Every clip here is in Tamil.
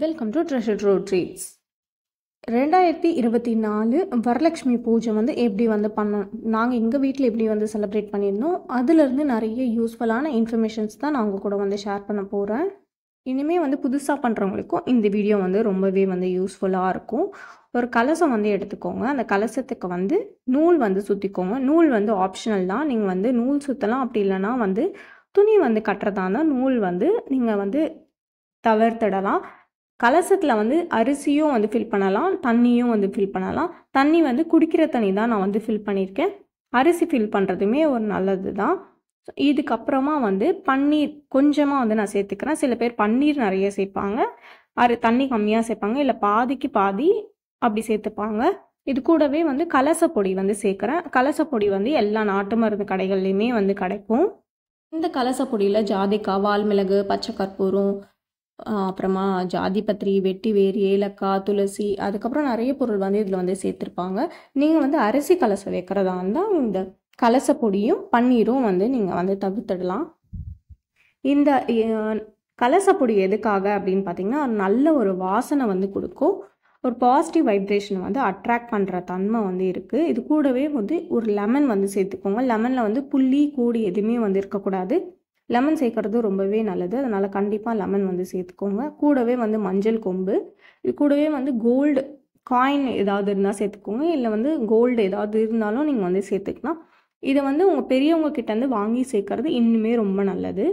welcome to treasure road treats ரெண்டாயிரத்தி இருபத்தி நாலு வரலட்சுமி பூஜை வந்து எப்படி வந்து பண்ணோம் நாங்கள் எங்கள் வீட்டில் எப்படி வந்து செலிப்ரேட் பண்ணியிருந்தோம் அதுலேருந்து நிறைய யூஸ்ஃபுல்லான இன்ஃபர்மேஷன்ஸ் தான் நான் உங்கள் கூட வந்து ஷேர் பண்ண போகிறேன் இனிமேல் வந்து புதுசாக பண்ணுறவங்களுக்கும் இந்த வீடியோ வந்து ரொம்பவே வந்து யூஸ்ஃபுல்லாக இருக்கும் ஒரு கலசம் வந்து எடுத்துக்கோங்க அந்த கலசத்துக்கு வந்து நூல் வந்து சுற்றிக்கோங்க நூல் வந்து ஆப்ஷனல் தான் நீங்கள் வந்து நூல் சுற்றலாம் அப்படி இல்லைனா வந்து துணி வந்து கட்டுறதா இருந்தால் நூல் வந்து நீங்கள் வந்து தவிர்த்திடலாம் கலசத்தில் வந்து அரிசியும் வந்து ஃபில் பண்ணலாம் தண்ணியும் வந்து ஃபில் பண்ணலாம் தண்ணி வந்து குடிக்கிற தண்ணி தான் நான் வந்து ஃபில் பண்ணியிருக்கேன் அரிசி ஃபில் பண்ணுறதுமே ஒரு நல்லது தான் இதுக்கப்புறமா வந்து பன்னீர் கொஞ்சமாக வந்து நான் சேர்த்துக்கிறேன் சில பேர் பன்னீர் நிறைய சேர்ப்பாங்க அரு தண்ணி கம்மியாக சேர்ப்பாங்க இல்லை பாதிக்கு பாதி அப்படி சேர்த்துப்பாங்க இது கூடவே வந்து கலசப்பொடி வந்து சேர்க்குறேன் கலசப்பொடி வந்து எல்லா நாட்டு மருந்து கடைகள்லையுமே வந்து கிடைக்கும் இந்த கலசப்பொடியில் ஜாதிக்காய் வால்மிளகு பச்சை கற்பூரம் அப்புறமா ஜாதிபத்திரி வெட்டி வேர் ஏலக்காய் துளசி அதுக்கப்புறம் நிறைய பொருள் வந்து இதில் வந்து சேர்த்துருப்பாங்க நீங்கள் வந்து அரிசி கலசம் வைக்கிறதா இருந்தால் இந்த கலச பொடியும் பன்னீரும் வந்து நீங்கள் வந்து தவிர்த்துடலாம் இந்த கலசப்பொடி எதுக்காக அப்படின்னு பார்த்தீங்கன்னா நல்ல ஒரு வாசனை வந்து கொடுக்கும் ஒரு பாசிட்டிவ் வைப்ரேஷனை வந்து அட்ராக்ட் பண்ணுற தன்மை வந்து இருக்குது இது கூடவே வந்து ஒரு லெமன் வந்து சேர்த்துக்கோங்க லெமனில் வந்து புள்ளி கூடி எதுவுமே வந்து இருக்கக்கூடாது லெமன் சேர்க்குறது ரொம்பவே நல்லது அதனால் கண்டிப்பாக லெமன் வந்து சேர்த்துக்கோங்க கூடவே வந்து மஞ்சள் கொம்பு இது கூடவே வந்து கோல்டு காயின் ஏதாவது இருந்தால் சேர்த்துக்கோங்க இல்லை வந்து கோல்டு ஏதாவது இருந்தாலும் நீங்கள் வந்து சேர்த்துக்கலாம் இதை வந்து உங்கள் பெரியவங்க கிட்டேருந்து வாங்கி சேர்க்குறது இன்னுமே ரொம்ப நல்லது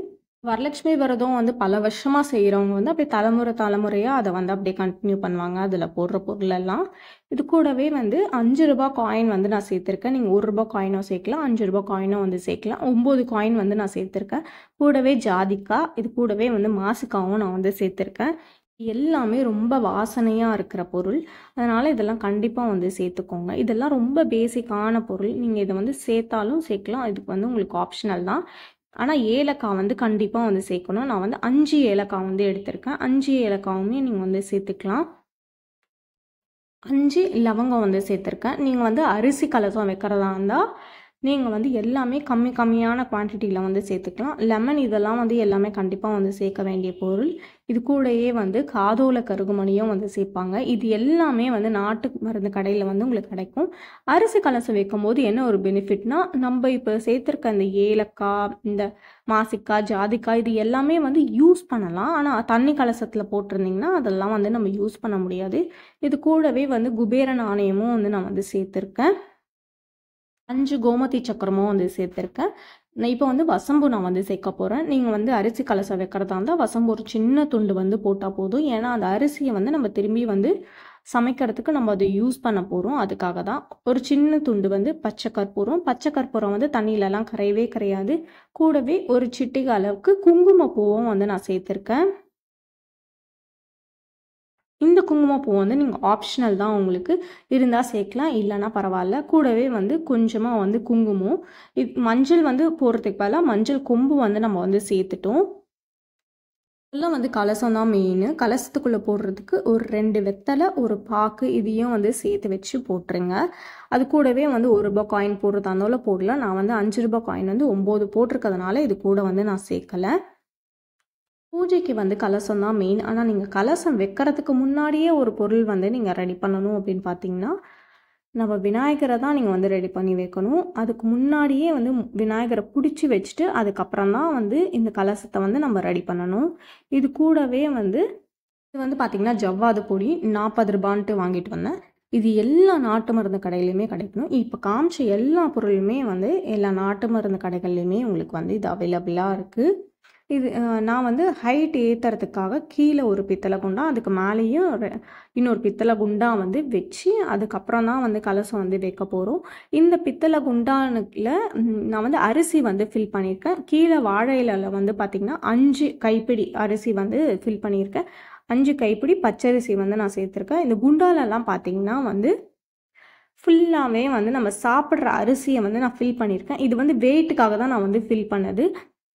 வரலட்சுமி விரதம் வந்து பல வருஷமாக செய்கிறவங்க வந்து அப்படியே தலைமுறை தலைமுறையாக அதை வந்து அப்படியே கண்டினியூ பண்ணுவாங்க அதில் போடுற பொருளெல்லாம் இது கூடவே வந்து அஞ்சு ரூபா காயின் வந்து நான் சேர்த்துருக்கேன் நீங்கள் ஒரு ரூபா காயினும் சேர்க்கலாம் அஞ்சு ரூபா காயினும் வந்து சேர்க்கலாம் ஒம்பது காயின் வந்து நான் சேர்த்துருக்கேன் கூடவே ஜாதிக்கா இது கூடவே வந்து மாசுக்காவும் நான் வந்து சேர்த்துருக்கேன் எல்லாமே ரொம்ப வாசனையாக இருக்கிற பொருள் அதனால் இதெல்லாம் கண்டிப்பாக வந்து சேர்த்துக்கோங்க இதெல்லாம் ரொம்ப பேசிக்கான பொருள் நீங்கள் இதை வந்து சேர்த்தாலும் சேர்க்கலாம் இதுக்கு வந்து உங்களுக்கு ஆப்ஷனல் தான் ஆனால் ஏலக்காய் வந்து கண்டிப்பாக வந்து சேர்க்கணும் நான் வந்து அஞ்சு ஏலக்காய் வந்து எடுத்திருக்கேன் அஞ்சு ஏலக்காயுமே நீங்கள் வந்து சேர்த்துக்கலாம் அஞ்சு லவங்கம் வந்து சேர்த்துருக்கேன் நீங்கள் வந்து அரிசி கலசம் வைக்கிறதா இருந்தால் நீங்கள் வந்து எல்லாமே கம்மி கம்மியான குவான்டிட்டியில் வந்து சேர்த்துக்கலாம் லெமன் இதெல்லாம் வந்து எல்லாமே கண்டிப்பாக வந்து சேர்க்க வேண்டிய பொருள் இது கூடயே வந்து காதோல கருகுமணியும் வந்து சேர்ப்பாங்க இது எல்லாமே வந்து நாட்டு மருந்து கடையில் வந்து உங்களுக்கு கிடைக்கும் அரிசி கலசம் வைக்கும் போது என்ன ஒரு பெனிஃபிட்னா நம்ம இப்போ சேர்த்துருக்க இந்த ஏலக்காய் இந்த மாசிக்காய் ஜாதிக்காய் இது எல்லாமே வந்து யூஸ் பண்ணலாம் ஆனால் தண்ணி கலசத்தில் போட்டிருந்தீங்கன்னா அதெல்லாம் வந்து நம்ம யூஸ் பண்ண முடியாது இது கூடவே வந்து குபேர நாணயமும் வந்து நான் வந்து சேர்த்துருக்கேன் அஞ்சு கோமதி சக்கரமும் வந்து சேர்த்துருக்கேன் இப்போ வந்து வசம்பு நான் வந்து சேர்க்க போகிறேன் நீங்கள் வந்து அரிசி கலசை வைக்கிறதா இருந்தால் வசம்பு ஒரு சின்ன துண்டு வந்து போட்டால் போதும் ஏன்னா அந்த அரிசியை வந்து நம்ம திரும்பி வந்து சமைக்கிறதுக்கு நம்ம அதை யூஸ் பண்ண போகிறோம் அதுக்காக தான் ஒரு சின்ன துண்டு வந்து பச்சை கற்பூரம் பச்சை கற்பூரம் வந்து தண்ணியிலலாம் கரையவே கிடையாது கூடவே ஒரு சிட்டிக அளவுக்கு குங்குமப்பூவும் வந்து நான் சேர்த்துருக்கேன் இந்த குங்குமப்பூ வந்து நீங்கள் ஆப்ஷனல் தான் உங்களுக்கு இருந்தால் சேர்க்கலாம் இல்லைனா பரவாயில்ல கூடவே வந்து கொஞ்சமாக வந்து குங்குமம் இது மஞ்சள் வந்து போடுறதுக்கு பதிலாக மஞ்சள் கொம்பு வந்து நம்ம வந்து சேர்த்துட்டோம் இதெல்லாம் வந்து கலசம் தான் மெயின் கலசத்துக்குள்ளே போடுறதுக்கு ஒரு ரெண்டு வெத்தலை ஒரு பாக்கு இதையும் வந்து சேர்த்து வச்சு போட்டுருங்க அது கூடவே வந்து ஒரு ரூபா காயின் போடுறதா இருந்தாலும் போடலாம் நான் வந்து அஞ்சு ரூபா காயின் வந்து ஒம்பது போட்டிருக்கிறதுனால இது கூட வந்து நான் சேர்க்கலை பூஜைக்கு வந்து கலசம் தான் மெயின் ஆனால் நீங்கள் கலசம் வைக்கிறதுக்கு முன்னாடியே ஒரு பொருள் வந்து நீங்கள் ரெடி பண்ணணும் அப்படின்னு பார்த்தீங்கன்னா நம்ம விநாயகரை தான் நீங்கள் வந்து ரெடி பண்ணி வைக்கணும் அதுக்கு முன்னாடியே வந்து விநாயகரை பிடிச்சி வச்சுட்டு அதுக்கப்புறம் தான் வந்து இந்த கலசத்தை வந்து நம்ம ரெடி பண்ணணும் இது கூடவே வந்து இது வந்து பார்த்திங்கன்னா ஜவ்வாது பொடி நாற்பது ரூபான்ட்டு வாங்கிட்டு வந்தேன் இது எல்லா நாட்டு மருந்து கடையிலையுமே கிடைக்கணும் இப்போ காமிச்ச எல்லா பொருளுமே வந்து எல்லா நாட்டு மருந்து கடைகள்லையுமே உங்களுக்கு வந்து இது அவைலபிளாக இருக்குது இது நான் வந்து ஹைட் ஏற்றுறதுக்காக கீழே ஒரு பித்தளை குண்டா அதுக்கு மேலேயும் இன்னொரு பித்தளை குண்டா வந்து வச்சு அதுக்கப்புறம் தான் வந்து கலசம் வந்து வைக்க போகிறோம் இந்த பித்தளை குண்டானுக்கில் நான் வந்து அரிசி வந்து ஃபில் பண்ணியிருக்கேன் கீழே வாழையில வந்து பார்த்திங்கன்னா அஞ்சு கைப்பிடி அரிசி வந்து ஃபில் பண்ணியிருக்கேன் அஞ்சு கைப்பிடி பச்சரிசி வந்து நான் சேர்த்துருக்கேன் இந்த குண்டாலெல்லாம் பார்த்திங்கன்னா வந்து ஃபுல்லாகவே வந்து நம்ம சாப்பிட்ற அரிசியை வந்து நான் ஃபில் பண்ணியிருக்கேன் இது வந்து வெயிட்டுக்காக தான் நான் வந்து ஃபில் பண்ணது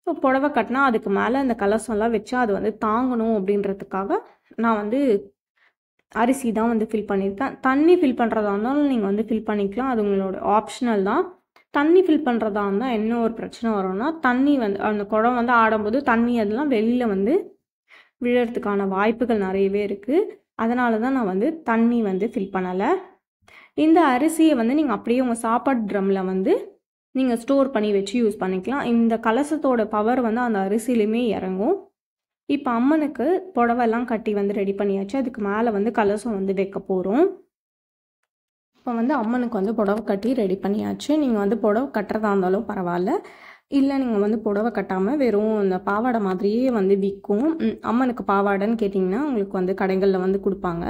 இப்போ புடவை கட்டினா அதுக்கு மேலே அந்த கலசம்லாம் வச்சு அது வந்து தாங்கணும் அப்படின்றதுக்காக நான் வந்து அரிசி தான் வந்து ஃபில் பண்ணியிருக்கேன் தண்ணி ஃபில் பண்ணுறதா இருந்தாலும் நீங்கள் வந்து ஃபில் பண்ணிக்கலாம் அது உங்களோட ஆப்ஷனல் தான் தண்ணி ஃபில் பண்ணுறதா இருந்தால் என்ன ஒரு பிரச்சனை வரும்னா தண்ணி வந்து அந்த குடம் வந்து ஆடும்போது தண்ணி அதெல்லாம் வெளியில் வந்து விழறதுக்கான வாய்ப்புகள் நிறையவே இருக்குது அதனால தான் நான் வந்து தண்ணி வந்து ஃபில் பண்ணலை இந்த அரிசியை வந்து நீங்கள் அப்படியே உங்கள் சாப்பாடு ட்ரம்மில் வந்து நீங்கள் ஸ்டோர் பண்ணி வச்சு யூஸ் பண்ணிக்கலாம் இந்த கலசத்தோட பவர் வந்து அந்த அரிசிலையுமே இறங்கும் இப்போ அம்மனுக்கு புடவைலாம் கட்டி வந்து ரெடி பண்ணியாச்சு அதுக்கு மேலே வந்து கலசம் வந்து வைக்க போகிறோம் இப்போ வந்து அம்மனுக்கு வந்து புடவை கட்டி ரெடி பண்ணியாச்சு நீங்கள் வந்து புடவை கட்டுறதா இருந்தாலும் பரவாயில்ல இல்லை நீங்கள் வந்து புடவை கட்டாமல் வெறும் இந்த பாவாடை மாதிரியே வந்து விற்கும் அம்மனுக்கு பாவாடைன்னு கேட்டிங்கன்னா உங்களுக்கு வந்து கடைகளில் வந்து கொடுப்பாங்க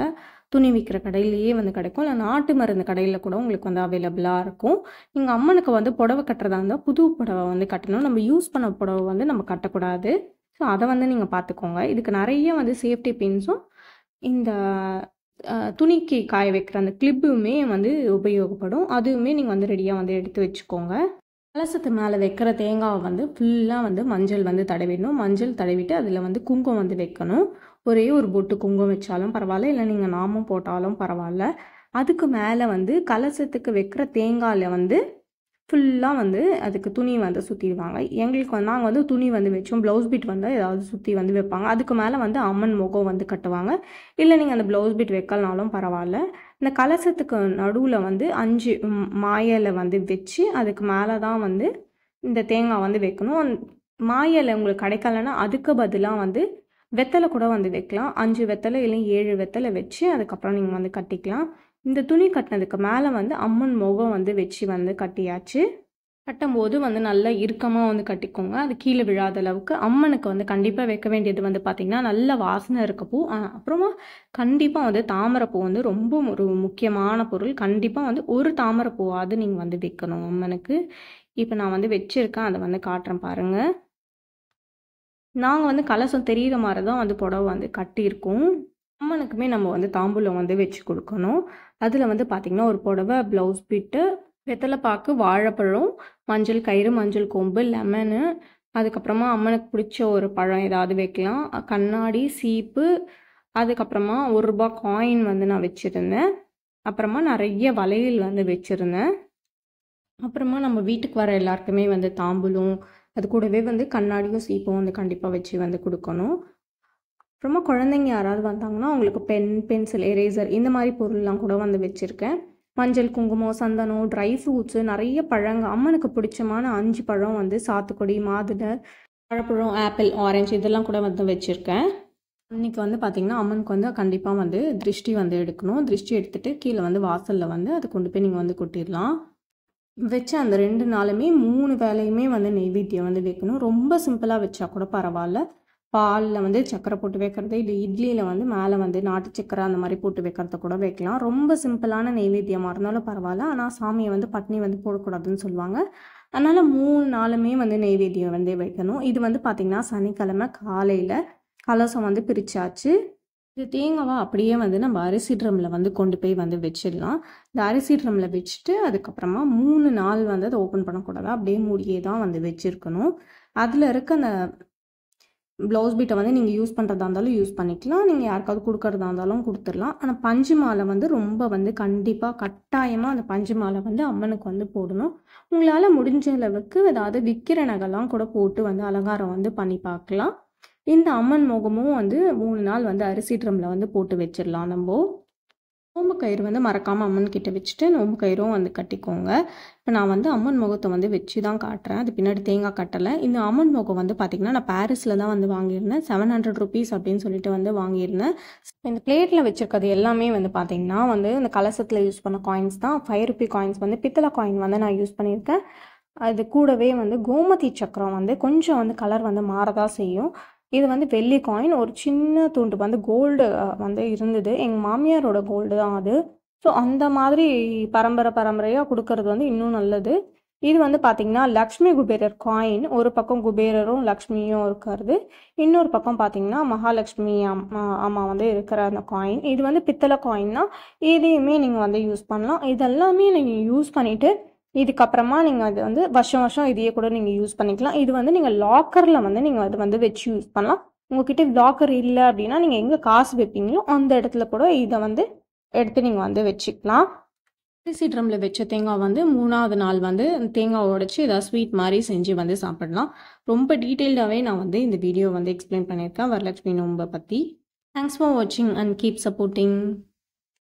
துணி விற்கிற கடையிலேயே வந்து கிடைக்கும் இல்லை நாட்டு மருந்து கடையில் கூட உங்களுக்கு வந்து அவைலபிளாக இருக்கும் எங்கள் அம்மனுக்கு வந்து புடவை கட்டுறதா இருந்தால் புது புடவை வந்து கட்டணும் நம்ம யூஸ் பண்ண புடவை வந்து நம்ம கட்டக்கூடாது ஸோ அதை வந்து நீங்கள் பார்த்துக்கோங்க இதுக்கு நிறைய வந்து சேஃப்டி பின்ஸும் இந்த துணிக்கு காய வைக்கிற அந்த கிளிப்புமே வந்து உபயோகப்படும் அதுவுமே நீங்கள் வந்து ரெடியாக வந்து எடுத்து வச்சுக்கோங்க கலசத்து மேலே வைக்கிற தேங்காவை வந்து ஃபுல்லாக வந்து மஞ்சள் வந்து தடவிடணும் மஞ்சள் தடவிட்டு அதில் வந்து குங்குமம் வந்து வைக்கணும் ஒரே ஒரு பொட்டு குங்குமம் வச்சாலும் பரவாயில்ல இல்லை நீங்கள் நாமும் போட்டாலும் பரவாயில்ல அதுக்கு மேலே வந்து கலசத்துக்கு வைக்கிற தேங்காயில் வந்து ஃபுல்லாக வந்து அதுக்கு துணி வந்து சுற்றிடுவாங்க எங்களுக்கு வந்து நாங்கள் வந்து துணி வந்து வச்சோம் ப்ளவுஸ் பிட் வந்து ஏதாவது சுற்றி வந்து வைப்பாங்க அதுக்கு மேலே வந்து அம்மன் முகம் வந்து கட்டுவாங்க இல்லை நீங்கள் அந்த ப்ளவுஸ் பிட் வைக்கலனாலும் பரவாயில்ல இந்த கலசத்துக்கு நடுவில் வந்து அஞ்சு மாயலை வந்து வச்சு அதுக்கு மேலே தான் வந்து இந்த தேங்காய் வந்து வைக்கணும் மாயலை உங்களுக்கு கிடைக்கலன்னா அதுக்கு பதிலாக வந்து வெத்தலை கூட வந்து வைக்கலாம் அஞ்சு வெத்தலை இல்லை ஏழு வெத்தலை வச்சு அதுக்கப்புறம் நீங்கள் வந்து கட்டிக்கலாம் இந்த துணி கட்டினதுக்கு மேலே வந்து அம்மன் முகம் வந்து வச்சு வந்து கட்டியாச்சு கட்டும்போது வந்து நல்லா இறுக்கமாக வந்து கட்டிக்கோங்க அது கீழே விழாத அளவுக்கு அம்மனுக்கு வந்து கண்டிப்பாக வைக்க வேண்டியது வந்து பார்த்திங்கன்னா நல்ல வாசனை இருக்க பூ அப்புறமா கண்டிப்பாக வந்து தாமரைப்பூ வந்து ரொம்ப ஒரு முக்கியமான பொருள் கண்டிப்பாக வந்து ஒரு தாமரைப்பூவாவது நீங்கள் வந்து வைக்கணும் அம்மனுக்கு இப்போ நான் வந்து வச்சுருக்கேன் அதை வந்து காட்டுறேன் பாருங்கள் நாங்கள் வந்து கலசம் தெரிகிற மாதிரி தான் வந்து புடவை வந்து கட்டியிருக்கோம் அம்மனுக்குமே நம்ம வந்து தாம்பூலம் வந்து வச்சு கொடுக்கணும் அதில் வந்து பார்த்திங்கன்னா ஒரு புடவை ப்ளவுஸ் பிட்டு வெத்தலைப்பாக்கு வாழைப்பழம் மஞ்சள் கயிறு மஞ்சள் கொம்பு லெமனு அதுக்கப்புறமா அம்மனுக்கு பிடிச்ச ஒரு பழம் ஏதாவது வைக்கலாம் கண்ணாடி சீப்பு அதுக்கப்புறமா ஒரு ரூபா காயின் வந்து நான் வச்சுருந்தேன் அப்புறமா நிறைய வளையல் வந்து வச்சுருந்தேன் அப்புறமா நம்ம வீட்டுக்கு வர எல்லாருக்குமே வந்து தாம்பூலும் அது கூடவே வந்து கண்ணாடியும் சீப்பும் வந்து கண்டிப்பாக வச்சு வந்து கொடுக்கணும் அப்புறமா குழந்தைங்க யாராவது வந்தாங்கன்னா அவங்களுக்கு பென் பென்சில் எரேசர் இந்த மாதிரி பொருள்லாம் கூட வந்து வச்சுருக்கேன் மஞ்சள் குங்குமம் சந்தனம் ட்ரை ஃப்ரூட்ஸு நிறைய பழங்க அம்மனுக்கு பிடிச்சமான அஞ்சு பழம் வந்து சாத்துக்குடி மாதுளை பழப்பழம் ஆப்பிள் ஆரஞ்சு இதெல்லாம் கூட வந்து வச்சுருக்கேன் அன்னைக்கு வந்து பார்த்திங்கன்னா அம்மனுக்கு வந்து கண்டிப்பாக வந்து திருஷ்டி வந்து எடுக்கணும் திருஷ்டி எடுத்துகிட்டு கீழே வந்து வாசலில் வந்து அதை கொண்டு போய் நீங்கள் வந்து கொட்டிடலாம் வச்ச அந்த ரெண்டு நாளுமே மூணு வேலையுமே வந்து நெய்வேத்தியம் வந்து வைக்கணும் ரொம்ப சிம்பிளாக வச்சா கூட பரவாயில்ல பாலில் வந்து சக்கரை போட்டு வைக்கிறது இல்லை இட்லியில் வந்து மேலே வந்து நாட்டு சக்கரை அந்த மாதிரி போட்டு வைக்கிறத கூட வைக்கலாம் ரொம்ப சிம்பிளான நெய்வேத்தியமாக இருந்தாலும் பரவாயில்ல ஆனால் சாமியை வந்து பட்னி வந்து போடக்கூடாதுன்னு சொல்லுவாங்க அதனால் மூணு நாளுமே வந்து நெய்வேத்தியம் வந்து வைக்கணும் இது வந்து பார்த்திங்கன்னா சனிக்கிழமை காலையில் கலசம் வந்து பிரித்தாச்சு இது தேங்காவை அப்படியே வந்து நம்ம அரிசி ட்ரம்மில் வந்து கொண்டு போய் வந்து வச்சிடலாம் இந்த அரிசி ட்ரம்மில் வச்சுட்டு அதுக்கப்புறமா மூணு நாள் வந்து அதை ஓப்பன் பண்ணக்கூடாது அப்படியே மூடியே தான் வந்து வச்சுருக்கணும் அதில் இருக்க அந்த ப்ளவுஸ் பீட்டை வந்து நீங்கள் யூஸ் பண்ணுறதா இருந்தாலும் யூஸ் பண்ணிக்கலாம் நீங்கள் யாருக்காவது கொடுக்கறதா இருந்தாலும் கொடுத்துடலாம் ஆனால் பஞ்சு மாலை வந்து ரொம்ப வந்து கண்டிப்பாக கட்டாயமாக அந்த பஞ்சு மாலை வந்து அம்மனுக்கு வந்து போடணும் உங்களால் முடிஞ்ச அளவுக்கு ஏதாவது விக்கிர நகைலாம் கூட போட்டு வந்து அலங்காரம் வந்து பண்ணி பார்க்கலாம் இந்த அம்மன் முகமும் வந்து மூணு நாள் வந்து அரிசி ட்ரம்மில் வந்து போட்டு வச்சிடலாம் நம்ம நோம்பு கயிறு வந்து மறக்காமல் அம்மன் கிட்ட வச்சுட்டு நோம்பு கயிறும் வந்து கட்டிக்கோங்க இப்போ நான் வந்து அம்மன் முகத்தை வந்து வச்சு தான் காட்டுறேன் அது பின்னாடி தேங்காய் கட்டலை இந்த அம்மன் முகம் வந்து பார்த்திங்கன்னா நான் பாரிஸில் தான் வந்து வாங்கியிருந்தேன் செவன் ஹண்ட்ரட் ருபீஸ் அப்படின்னு சொல்லிட்டு வந்து வாங்கியிருந்தேன் இந்த பிளேட்டில் வச்சுருக்கிறது எல்லாமே வந்து பார்த்திங்கன்னா வந்து இந்த கலசத்தில் யூஸ் பண்ண காயின்ஸ் தான் ஃபைவ் ருபி காயின்ஸ் வந்து பித்தளை காயின் வந்து நான் யூஸ் பண்ணியிருக்கேன் அது கூடவே வந்து கோமதி சக்கரம் வந்து கொஞ்சம் வந்து கலர் வந்து மாறதான் செய்யும் இது வந்து வெள்ளி காயின் ஒரு சின்ன துண்டு வந்து கோல்டு வந்து இருந்தது எங்கள் மாமியாரோட கோல்டு தான் அது ஸோ அந்த மாதிரி பரம்பரை பரம்பரையாக கொடுக்கறது வந்து இன்னும் நல்லது இது வந்து பார்த்திங்கன்னா லக்ஷ்மி குபேரர் காயின் ஒரு பக்கம் குபேரரும் லக்ஷ்மியும் இருக்கிறது இன்னொரு பக்கம் பார்த்தீங்கன்னா மகாலட்சுமி அம்மா வந்து இருக்கிற அந்த காயின் இது வந்து பித்தளை காயின்னா இதையுமே நீங்கள் வந்து யூஸ் பண்ணலாம் இதெல்லாமே நீங்கள் யூஸ் பண்ணிவிட்டு இதுக்கப்புறமா நீங்கள் அது வந்து வருஷம் வருஷம் இதையே கூட நீங்கள் யூஸ் பண்ணிக்கலாம் இது வந்து நீங்கள் லாக்கரில் வந்து நீங்கள் அது வந்து வச்சு யூஸ் பண்ணலாம் உங்ககிட்ட லாக்கர் இல்லை அப்படின்னா நீங்கள் எங்கே காசு வைப்பீங்களோ அந்த இடத்துல கூட இதை வந்து எடுத்து நீங்கள் வந்து வச்சுக்கலாம் அரிசி ட்ரம்ல வச்ச தேங்காய் வந்து மூணாவது நாள் வந்து தேங்காய் உடைச்சி ஏதாவது ஸ்வீட் மாதிரி செஞ்சு வந்து சாப்பிடலாம் ரொம்ப டீட்டெயில்டாகவே நான் வந்து இந்த வீடியோ வந்து எக்ஸ்பிளைன் பண்ணியிருக்கேன் வரலட்சுமி நோம்பை பற்றி தேங்க்ஸ் ஃபார் வாட்சிங் அண்ட் கீப் சப்போர்ட்டிங்